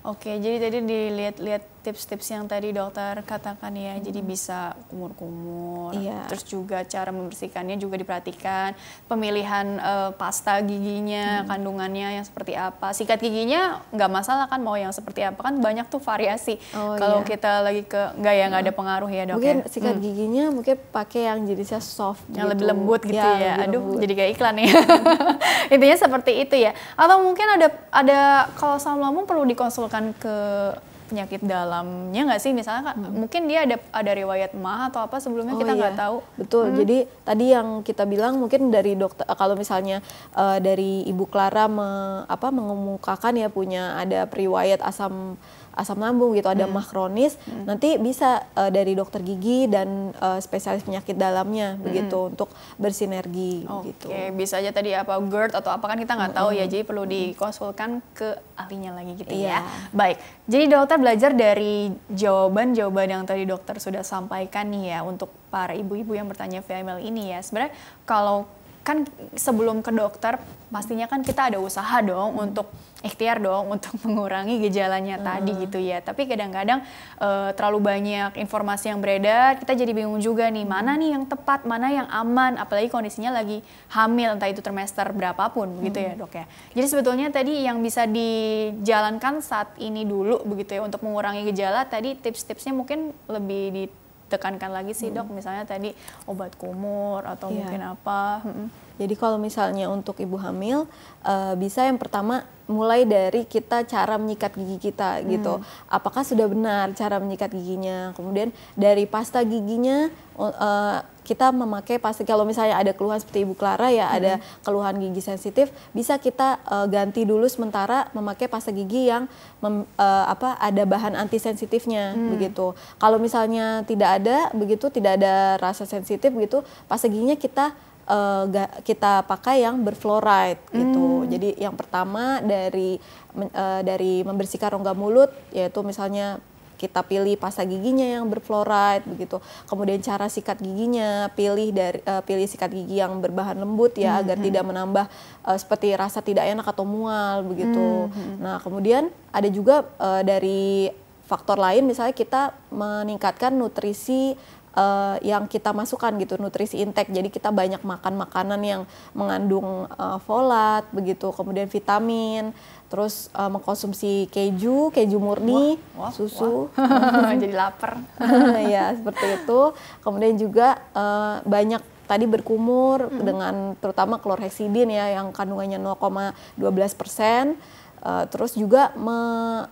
Oke, jadi tadi dilihat-lihat tips-tips yang tadi dokter katakan ya, hmm. jadi bisa kumur-kumur, iya. terus juga cara membersihkannya juga diperhatikan, pemilihan uh, pasta giginya, hmm. kandungannya yang seperti apa, sikat giginya nggak masalah kan mau yang seperti apa kan banyak tuh variasi. Oh, Kalau iya. kita lagi ke nggak ya nggak ada hmm. pengaruh ya dok. Mungkin ya? sikat hmm. giginya mungkin pakai yang jenisnya soft, yang gitu. lebih lembut gitu ya. ya. Aduh, lembut. jadi kayak iklan ya. Hmm. *laughs* Intinya seperti itu ya. Atau mungkin ada ada kalau sama kamu perlu dikonsulkan ke penyakit dalamnya nggak sih misalnya hmm. mungkin dia ada ada riwayat mah atau apa sebelumnya oh, kita nggak iya. tahu betul hmm. jadi tadi yang kita bilang mungkin dari dokter kalau misalnya uh, dari ibu Clara me, apa mengemukakan ya punya ada riwayat asam asam lambung gitu, ada hmm. mah hmm. nanti bisa uh, dari dokter gigi dan uh, spesialis penyakit dalamnya hmm. begitu untuk bersinergi okay. gitu. Oke, bisa aja tadi apa GERD atau apa kan kita nggak tahu ya, hmm. jadi perlu dikonsulkan ke ahlinya lagi gitu yeah. ya. Iya. Baik, jadi dokter belajar dari jawaban-jawaban yang tadi dokter sudah sampaikan nih ya untuk para ibu-ibu yang bertanya VML ini ya. Sebenarnya kalau kan sebelum ke dokter pastinya kan kita ada usaha dong hmm. untuk ikhtiar dong *laughs* untuk mengurangi gejalanya hmm. tadi gitu ya. Tapi kadang-kadang e, terlalu banyak informasi yang beredar, kita jadi bingung juga nih mana nih yang tepat, mana yang aman, apalagi kondisinya lagi hamil entah itu trimester berapapun hmm. gitu ya, hmm. Dok ya. Jadi sebetulnya tadi yang bisa dijalankan saat ini dulu begitu ya untuk mengurangi gejala tadi tips-tipsnya mungkin lebih di ditekankan lagi sih dok, hmm. misalnya tadi obat kumur atau yeah. mungkin apa. Hmm. Jadi kalau misalnya untuk ibu hamil uh, bisa yang pertama mulai dari kita cara menyikat gigi kita gitu. Hmm. Apakah sudah benar cara menyikat giginya? Kemudian dari pasta giginya uh, kita memakai pasti kalau misalnya ada keluhan seperti Ibu Clara ya hmm. ada keluhan gigi sensitif bisa kita uh, ganti dulu sementara memakai pasta gigi yang mem, uh, apa ada bahan antisensitifnya hmm. begitu. Kalau misalnya tidak ada begitu tidak ada rasa sensitif begitu pasta giginya kita uh, kita pakai yang berfluoride gitu. Mm. Jadi yang pertama dari uh, dari membersihkan rongga mulut yaitu misalnya kita pilih pasta giginya yang berfluoride begitu kemudian cara sikat giginya pilih dari uh, pilih sikat gigi yang berbahan lembut ya hmm, agar mhm. tidak menambah uh, seperti rasa tidak enak atau mual begitu hmm, nah kemudian ada juga uh, dari faktor lain misalnya kita meningkatkan nutrisi uh, yang kita masukkan gitu nutrisi intake jadi kita banyak makan makanan yang mengandung uh, folat begitu kemudian vitamin terus uh, mengkonsumsi keju, keju murni, wah, wah, susu. Wah. *laughs* Jadi lapar. *laughs* ya, seperti itu. Kemudian juga uh, banyak tadi berkumur mm -hmm. dengan terutama klorhexidin ya yang kandungannya 0,12 persen. Uh, terus juga me,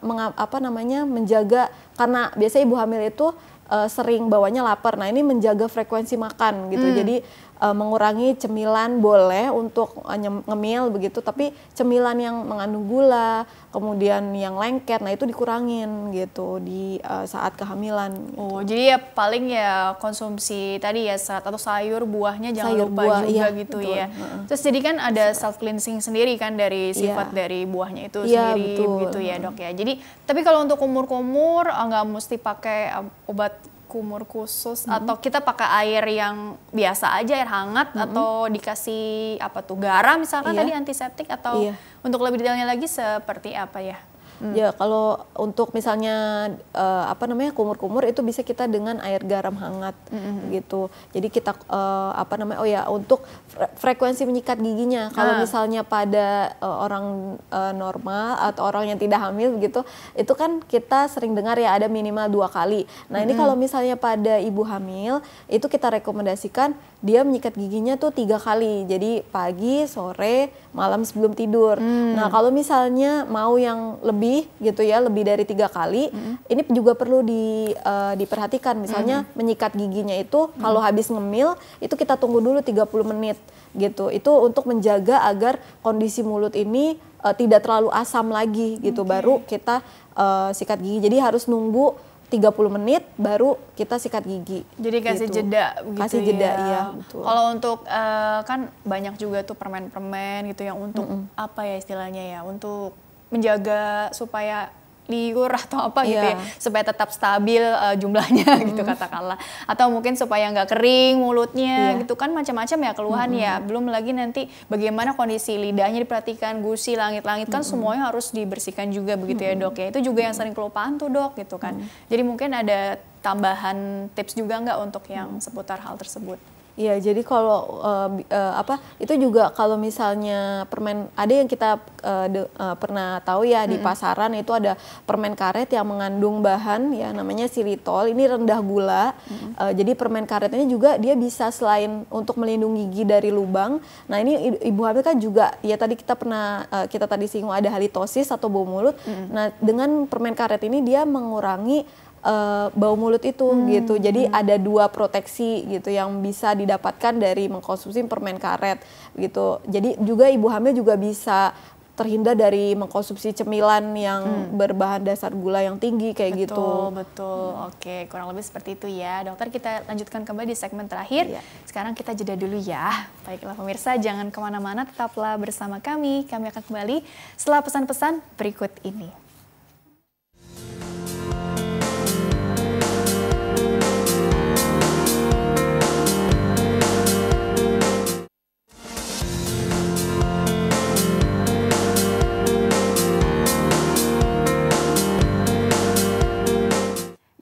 meng, apa namanya menjaga karena biasanya ibu hamil itu uh, sering bawanya lapar. Nah ini menjaga frekuensi makan gitu. Mm. Jadi uh, mengurangi cemilan boleh untuk uh, ngemil begitu tapi cemilan yang mengandung gula kemudian yang lengket nah itu dikurangin gitu di uh, saat kehamilan gitu. oh jadi ya paling ya konsumsi tadi ya serat atau sayur buahnya jangan sayur, lupa buah, juga iya, gitu betul. ya terus jadi kan ada self cleansing sendiri kan dari iya. sifat yeah. dari buahnya itu yeah, sendiri betul. gitu ya dok ya jadi tapi kalau untuk umur-umur nggak mesti pakai obat kumur khusus -hmm. atau kita pakai air yang biasa aja air hangat -hmm. atau dikasih apa tuh garam misalkan iya. tadi antiseptik atau iya. untuk lebih detailnya lagi seperti apa ya? Hmm. Ya kalau untuk misalnya uh, apa namanya kumur-kumur itu bisa kita dengan air garam hangat hmm. hmm, hmm. gitu. Jadi kita uh, apa namanya oh ya untuk fre frekuensi menyikat giginya. Kalau hmm. misalnya pada uh, orang uh, normal atau orang yang tidak hamil gitu itu kan kita sering dengar ya ada minimal dua kali. Nah hmm. ini kalau misalnya pada ibu hamil itu kita rekomendasikan dia menyikat giginya tuh tiga kali. Jadi pagi, sore, malam sebelum tidur. Hmm. Nah kalau misalnya mau yang lebih lebih gitu ya lebih dari tiga kali hmm ini juga perlu di, uh, diperhatikan misalnya hmm menyikat giginya itu hmm kalau habis ngemil itu kita tunggu dulu 30 menit gitu itu untuk menjaga agar kondisi mulut ini uh, tidak terlalu asam lagi gitu okay. baru kita uh, sikat gigi jadi harus nunggu 30 menit baru kita sikat gigi. Jadi kasih gitu. jeda gitu Kasih jeda ya. Iya, kalau untuk uh, kan banyak juga tuh permen-permen gitu yang untuk mm -mm. apa ya istilahnya ya untuk menjaga supaya liur atau apa gitu iya. ya supaya tetap stabil uh, jumlahnya mm. *laughs* gitu katakanlah atau mungkin supaya nggak kering mulutnya yeah. gitu kan macam-macam ya keluhan mm. ya belum lagi nanti bagaimana kondisi lidahnya diperhatikan gusi langit-langit mm. kan semuanya harus dibersihkan juga begitu mm. ya dok ya itu juga mm. yang sering kelupaan tuh dok gitu kan mm. jadi mungkin ada tambahan tips juga nggak untuk yang seputar hal tersebut Iya, jadi kalau uh, uh, apa itu juga kalau misalnya permen ada yang kita uh, de, uh, pernah tahu ya mm -hmm. di pasaran itu ada permen karet yang mengandung bahan ya namanya silitol. Ini rendah gula. Mm -hmm. uh, jadi permen karet ini juga dia bisa selain untuk melindungi gigi dari lubang. Nah, ini ibu hamil kan juga ya tadi kita pernah uh, kita tadi singgung ada halitosis atau bau mulut. Mm -hmm. Nah, dengan permen karet ini dia mengurangi uh, bau mulut itu hmm. gitu. Jadi hmm. ada dua proteksi gitu yang bisa didapatkan dari mengkonsumsi permen karet gitu. Jadi juga ibu hamil juga bisa terhindar dari mengkonsumsi cemilan yang hmm. berbahan dasar gula yang tinggi kayak betul, gitu. Betul, betul. Hmm. Oke, kurang lebih seperti itu ya. Dokter, kita lanjutkan kembali di segmen terakhir. Iya. Sekarang kita jeda dulu ya. Baiklah pemirsa, jangan kemana-mana, tetaplah bersama kami. Kami akan kembali setelah pesan-pesan berikut ini.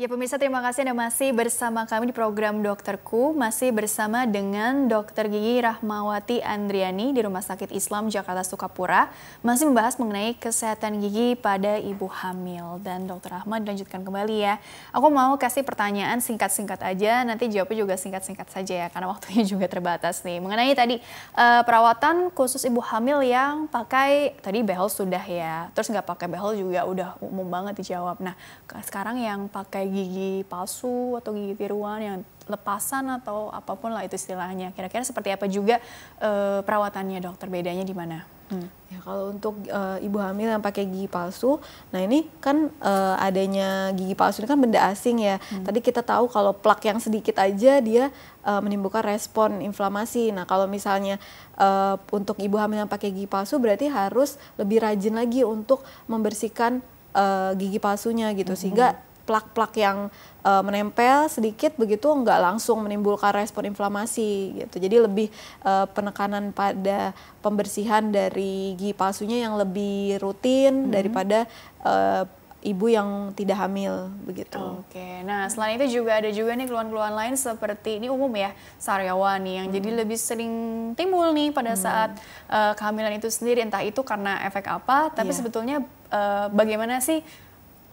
Ya pemirsa terima kasih Anda masih bersama kami di program Dokterku, masih bersama dengan Dokter Gigi Rahmawati Andriani di Rumah Sakit Islam Jakarta Sukapura, masih membahas mengenai kesehatan gigi pada ibu hamil. Dan Dokter Rahmat dilanjutkan kembali ya. Aku mau kasih pertanyaan singkat-singkat aja, nanti jawabnya juga singkat-singkat saja ya, karena waktunya *laughs* juga terbatas nih. Mengenai tadi eh, perawatan khusus ibu hamil yang pakai tadi behel sudah ya, terus nggak pakai behel juga udah umum banget dijawab. Nah sekarang yang pakai gigi palsu atau gigi tiruan yang lepasan atau apapun lah itu istilahnya. Kira-kira seperti apa juga e, perawatannya dokter? Bedanya di mana? Hmm. Ya kalau untuk e, ibu hamil yang pakai gigi palsu, nah ini kan e, adanya gigi palsu ini kan benda asing ya. Hmm. Tadi kita tahu kalau plak yang sedikit aja dia e, menimbulkan respon inflamasi. Nah kalau misalnya e, untuk ibu hamil yang pakai gigi palsu berarti harus lebih rajin lagi untuk membersihkan uh, gigi palsunya gitu mm -hmm. sehingga plak-plak yang uh, menempel sedikit begitu nggak langsung menimbulkan respon inflamasi gitu. Jadi lebih uh, penekanan pada pembersihan dari gigi palsunya yang lebih rutin -hmm. daripada uh, ibu yang tidak hamil begitu. Oke. Nah, selain itu juga ada juga nih keluhan-keluhan lain seperti ini umum ya, sariawan nih yang hmm. jadi lebih sering timbul nih pada hmm. saat uh, kehamilan itu sendiri entah itu karena efek apa, tapi yeah. sebetulnya uh, bagaimana sih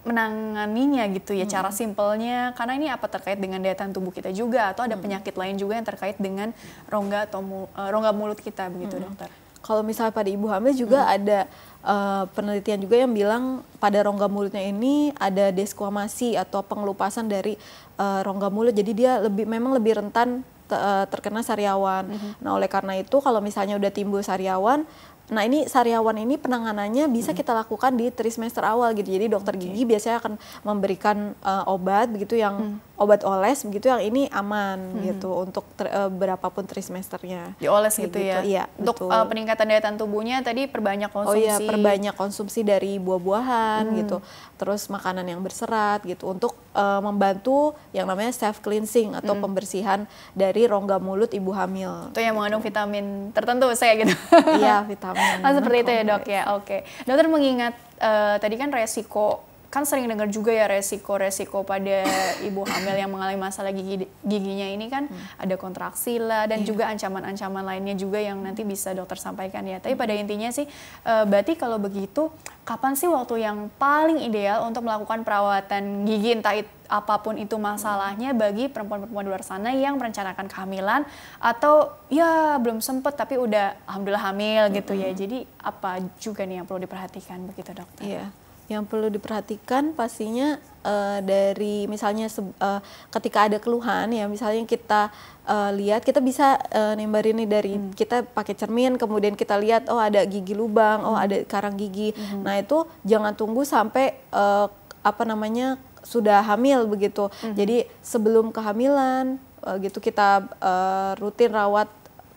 menanganinya gitu ya hmm. cara simpelnya karena ini apa terkait dengan daya tahan tubuh kita juga atau ada hmm. penyakit lain juga yang terkait dengan rongga atau mul eh, rongga mulut kita begitu hmm. dokter. Kalau misalnya pada ibu hamil juga hmm. ada uh, penelitian juga yang bilang pada rongga mulutnya ini ada desquamasi atau pengelupasan dari uh, rongga mulut jadi dia lebih memang lebih rentan terkena sariawan. Mm -hmm. Nah, oleh karena itu kalau misalnya udah timbul sariawan, Nah ini sariawan ini penanganannya bisa hmm. kita lakukan di trimester awal gitu. Jadi dokter okay. gigi biasanya akan memberikan uh, obat begitu yang hmm obat oles begitu yang ini aman hmm. gitu untuk ter, uh, berapapun trimesternya. Dioles gitu, gitu ya. Gitu. Iya. Untuk betul. Uh, peningkatan daya tahan tubuhnya tadi perbanyak konsumsi. Oh iya, perbanyak konsumsi dari buah-buahan hmm. gitu. Terus makanan yang berserat gitu untuk uh, membantu yang namanya self cleansing atau hmm. pembersihan dari rongga mulut ibu hamil. Itu yang mengandung gitu. vitamin tertentu saya gitu. iya, vitamin. Oh, *laughs* seperti itu ya, Dok ya. Oke. Okay. Dokter mengingat uh, tadi kan resiko kan sering dengar juga ya resiko-resiko pada ibu hamil yang mengalami masalah gigi giginya ini kan hmm. ada kontraksi lah dan yeah. juga ancaman-ancaman lainnya juga yang nanti bisa dokter sampaikan ya. Tapi pada intinya sih eh, berarti kalau begitu kapan sih waktu yang paling ideal untuk melakukan perawatan gigi entah itu apapun itu masalahnya bagi perempuan-perempuan di luar sana yang merencanakan kehamilan atau ya belum sempat tapi udah alhamdulillah hamil gitu mm -hmm. ya. Jadi apa juga nih yang perlu diperhatikan begitu dokter? Iya yang perlu diperhatikan pastinya uh, dari misalnya uh, ketika ada keluhan ya misalnya kita uh, lihat kita bisa uh, nembarin ini dari hmm. kita pakai cermin kemudian kita lihat oh ada gigi lubang oh, hmm. oh ada karang gigi hmm. nah itu jangan tunggu sampai uh, apa namanya sudah hamil begitu hmm. jadi sebelum kehamilan uh, gitu kita uh, rutin rawat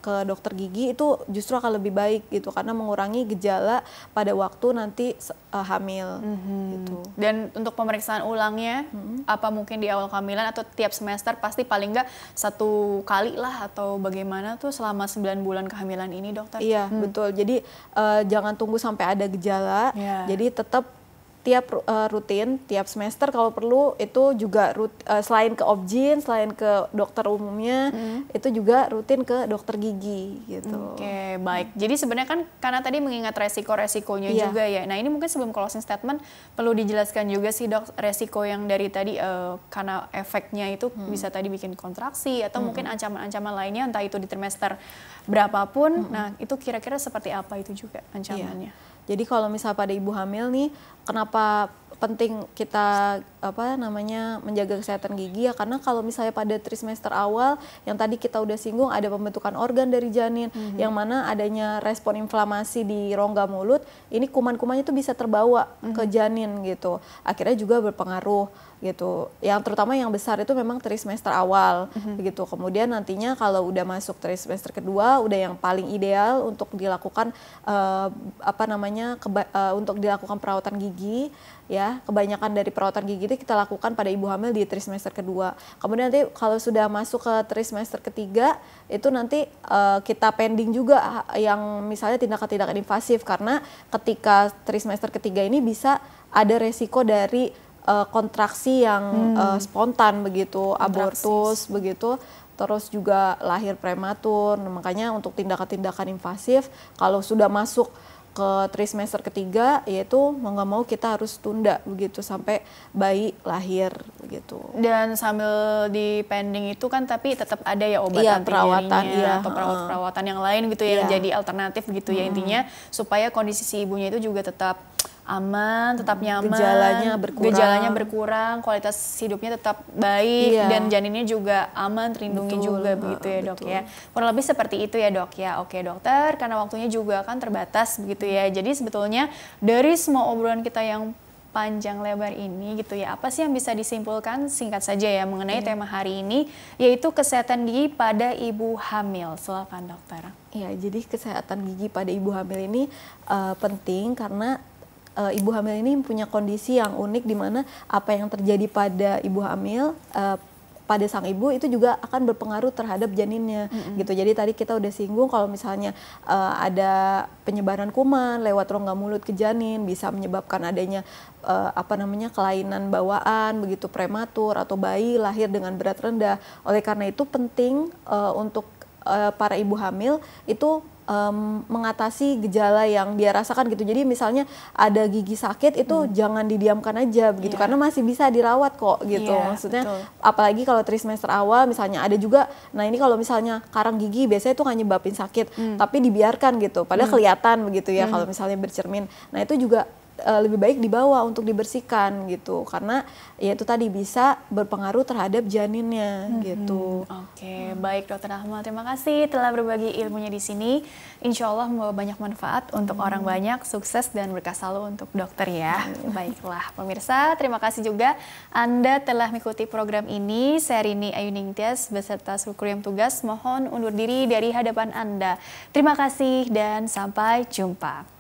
ke dokter gigi itu justru akan lebih baik gitu karena mengurangi gejala pada waktu nanti uh, hamil mm -hmm. gitu. Dan untuk pemeriksaan ulangnya mm -hmm. apa mungkin di awal kehamilan atau tiap semester pasti paling nggak satu kali lah atau bagaimana tuh selama 9 bulan kehamilan ini dokter? Iya, hmm. betul. Jadi uh, jangan tunggu sampai ada gejala. Yeah. Jadi tetap tiap uh, rutin, tiap semester kalau perlu itu juga rut, uh, selain ke objin, selain ke dokter umumnya, hmm. itu juga rutin ke dokter gigi gitu. Oke, okay, baik. Jadi sebenarnya kan karena tadi mengingat resiko-resikonya yeah. juga ya. Nah, ini mungkin sebelum closing statement perlu dijelaskan juga sih dok resiko yang dari tadi uh, karena efeknya itu hmm. bisa tadi bikin kontraksi atau hmm. mungkin ancaman-ancaman lainnya entah itu di trimester berapapun. Hmm. Nah, itu kira-kira seperti apa itu juga iya. ancamannya? Yeah. Jadi kalau misal pada ibu hamil nih, kenapa penting kita apa namanya menjaga kesehatan gigi ya karena kalau misalnya pada trimester awal yang tadi kita udah singgung ada pembentukan organ dari janin mm -hmm. yang mana adanya respon inflamasi di rongga mulut ini kuman-kumannya itu bisa terbawa mm -hmm. ke mhm. janin gitu akhirnya juga berpengaruh gitu. Yang terutama yang besar itu memang trimester awal mm -hmm. begitu. Kemudian nantinya kalau udah masuk trimester kedua udah yang paling ideal untuk dilakukan uh, apa namanya uh, untuk dilakukan perawatan gigi ya. Kebanyakan dari perawatan gigi itu kita lakukan pada ibu hamil di trimester kedua. Kemudian nanti kalau sudah masuk ke trimester ketiga itu nanti uh, kita pending juga yang misalnya tindakan-tindakan invasif karena ketika trimester ketiga ini bisa ada resiko dari uh, kontraksi yang hmm. uh, spontan begitu, Kontraksis. abortus begitu, terus juga lahir prematur. Nah, makanya untuk tindakan-tindakan invasif kalau sudah masuk ke trimester ketiga yaitu mau nggak mau kita harus tunda begitu sampai bayi lahir begitu. Dan sambil di pending itu kan tapi tetap ada ya obat iya, perawatan iya. atau perawat perawatan yang lain gitu ya iya. jadi alternatif gitu hmm. ya intinya supaya kondisi si ibunya itu juga tetap aman, tetap nyaman, gejalanya berkurang, gejalanya berkurang kualitas hidupnya tetap baik iya. dan janinnya juga aman, terlindungi betul, juga ah, begitu ya betul. dok ya. Kurang lebih seperti itu ya dok ya. Oke dokter, karena waktunya juga kan terbatas begitu ya. Jadi sebetulnya dari semua obrolan kita yang panjang lebar ini gitu ya. Apa sih yang bisa disimpulkan singkat saja ya mengenai iya. tema hari ini yaitu kesehatan gigi pada ibu hamil. Silakan dokter. Ya, jadi kesehatan gigi pada ibu hamil ini uh, penting karena uh, ibu hamil ini punya kondisi yang unik di mana apa yang terjadi pada ibu hamil uh, pada sang ibu itu juga akan berpengaruh terhadap janinnya mm-hmm. gitu. Jadi tadi kita udah singgung kalau misalnya uh, ada penyebaran kuman lewat rongga mulut ke janin bisa menyebabkan adanya uh, apa namanya kelainan bawaan begitu prematur atau bayi lahir dengan berat rendah. Oleh karena itu penting uh, untuk uh, para ibu hamil itu um, mengatasi gejala yang dia rasakan gitu. Jadi misalnya ada gigi sakit itu hmm. jangan didiamkan aja begitu yeah. karena masih bisa dirawat kok gitu. Yeah, Maksudnya betul. apalagi kalau trimester awal misalnya ada juga nah ini kalau misalnya karang gigi biasanya itu nggak nyebabin sakit hmm. tapi dibiarkan gitu. Padahal hmm. kelihatan begitu ya hmm. kalau misalnya bercermin. Nah itu juga uh, lebih baik dibawa untuk dibersihkan gitu karena ya itu tadi bisa berpengaruh terhadap janinnya hmm. gitu. Oke, okay. hmm. baik Dokter Ahmad, terima kasih telah berbagi ilmunya di sini. Insya Allah membawa banyak manfaat untuk orang banyak, sukses dan berkah selalu untuk dokter ya. Hmm. Baiklah pemirsa, terima kasih juga Anda telah mengikuti program ini. Saya Rini Ayu Ningtyas beserta seluruh kru yang tugas mohon undur diri dari hadapan Anda. Terima kasih dan sampai jumpa.